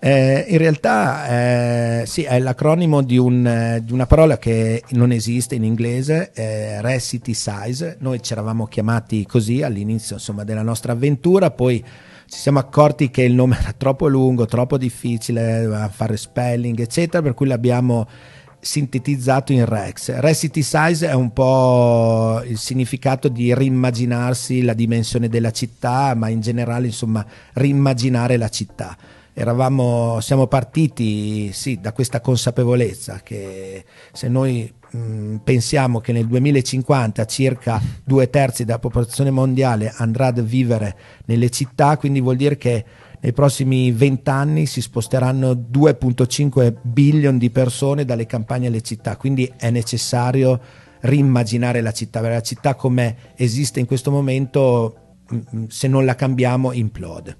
Eh, in realtà eh, sì, è l'acronimo di, un, eh, di, una parola che non esiste in inglese, eh, Recity Size. Noi ci eravamo chiamati così all'inizio insomma, della nostra avventura, poi ci siamo accorti che il nome era troppo lungo, troppo difficile, doveva fare spelling, eccetera, per cui l'abbiamo sintetizzato in Rex. Recity Size è un po' il significato di rimmaginarsi la dimensione della città, ma in generale, insomma, rimmaginare la città. Eravamo, siamo partiti sì, da questa consapevolezza che se noi mh, pensiamo che nel 2050 circa due terzi della popolazione mondiale andrà a vivere nelle città, quindi vuol dire che nei prossimi vent'anni si sposteranno 2.5 billion di persone dalle campagne alle città, quindi è necessario rimmaginare la città, perché la città come esiste in questo momento, se non la cambiamo, implode.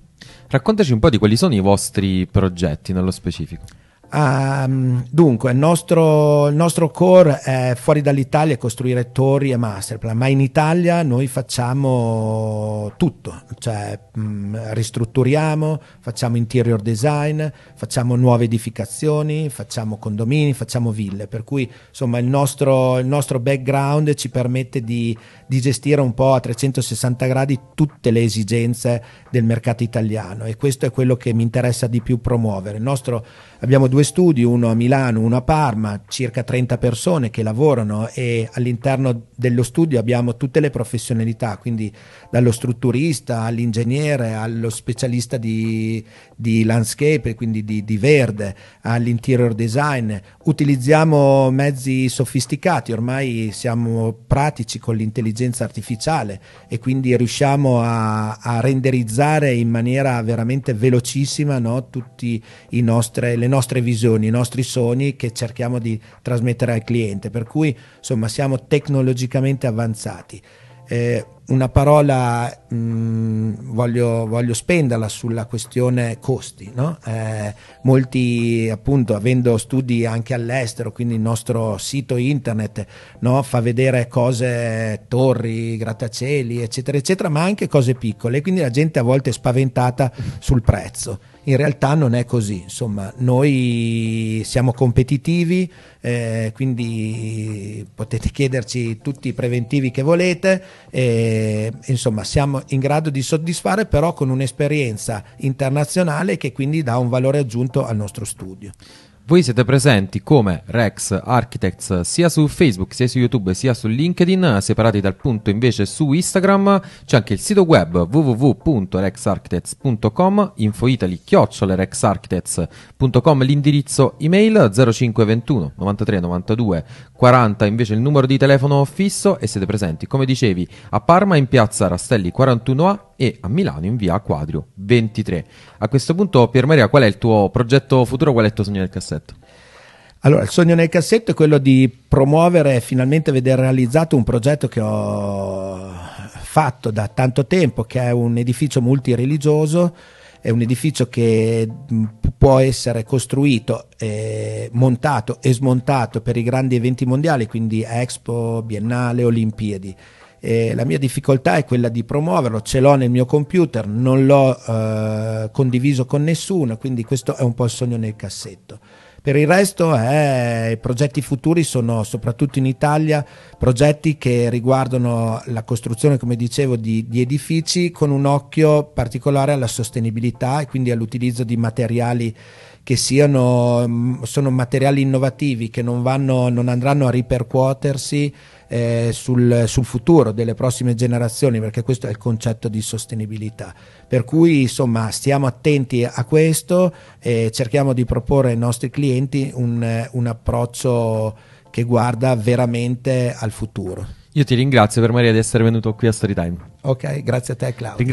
Raccontaci un po' di quali sono i vostri progetti nello specifico. Um, dunque, il nostro, il nostro, core è fuori dall'Italia costruire torri e masterplan, ma in Italia noi facciamo tutto, cioè mh, ristrutturiamo, facciamo interior design, facciamo nuove edificazioni, facciamo condomini, facciamo ville, per cui insomma il nostro, il nostro background ci permette di, di gestire un po' a 360 gradi tutte le esigenze del mercato italiano e questo è quello che mi interessa di più promuovere. Il nostro, abbiamo due studi, uno a Milano, uno a Parma, circa 30 persone che lavorano e all'interno dello studio abbiamo tutte le professionalità, quindi dallo strutturista all'ingegnere, allo specialista di, di landscape, quindi di, di verde, all'interior design. Utilizziamo mezzi sofisticati, ormai siamo pratici con l'intelligenza artificiale e quindi riusciamo a, a renderizzare in maniera veramente velocissima no, tutte le nostre visioni, i nostri sogni che cerchiamo di trasmettere al cliente, per cui insomma siamo tecnologicamente avanzati. Eh, una parola mh, mm, voglio, voglio, spenderla sulla questione costi. No? Eh, molti, appunto, avendo studi anche all'estero, quindi il nostro sito internet no? fa vedere cose, torri, grattacieli, eccetera, eccetera, ma anche cose piccole. Quindi la gente a volte è spaventata sul prezzo in realtà non è così, insomma noi siamo competitivi, eh, quindi potete chiederci tutti i preventivi che volete, eh, insomma siamo in grado di soddisfare però con un'esperienza internazionale che quindi dà un valore aggiunto al nostro studio. Voi siete presenti come Rex Architects sia su Facebook, sia su YouTube, sia su LinkedIn, separati dal punto invece su Instagram. C'è anche il sito web www.rexarchitects.com, infoitali chiocciolerexarchitects.com, l'indirizzo email 0521 93 92 40 invece il numero di telefono fisso e siete presenti, come dicevi, a Parma in piazza Rastelli 41A e a Milano in via Quadrio 23. A questo punto, Pier Maria, qual è il tuo progetto futuro? Qual è il tuo sogno nel cassetto? Allora, il sogno nel cassetto è quello di promuovere e finalmente vedere realizzato un progetto che ho fatto da tanto tempo, che è un edificio multireligioso, è un edificio che mm, può essere costruito, eh, montato e smontato per i grandi eventi mondiali, quindi Expo, Biennale, Olimpiadi eh, la mia difficoltà è quella di promuoverlo, ce l'ho nel mio computer, non l'ho eh, condiviso con nessuno, quindi questo è un po' il sogno nel cassetto. Per il resto eh, i progetti futuri sono soprattutto in Italia progetti che riguardano la costruzione, come dicevo, di, di edifici con un occhio particolare alla sostenibilità e quindi all'utilizzo di materiali che siano, mm, sono materiali innovativi che non, vanno, non andranno a ripercuotersi eh, sul, sul, futuro delle prossime generazioni, perché questo è il concetto di sostenibilità. Per cui insomma stiamo attenti a questo e cerchiamo di proporre ai nostri clienti un, un approccio che guarda veramente al futuro. Io ti ringrazio per Maria di essere venuto qui a Storytime. Ok, grazie a te Claudio. Ringrazio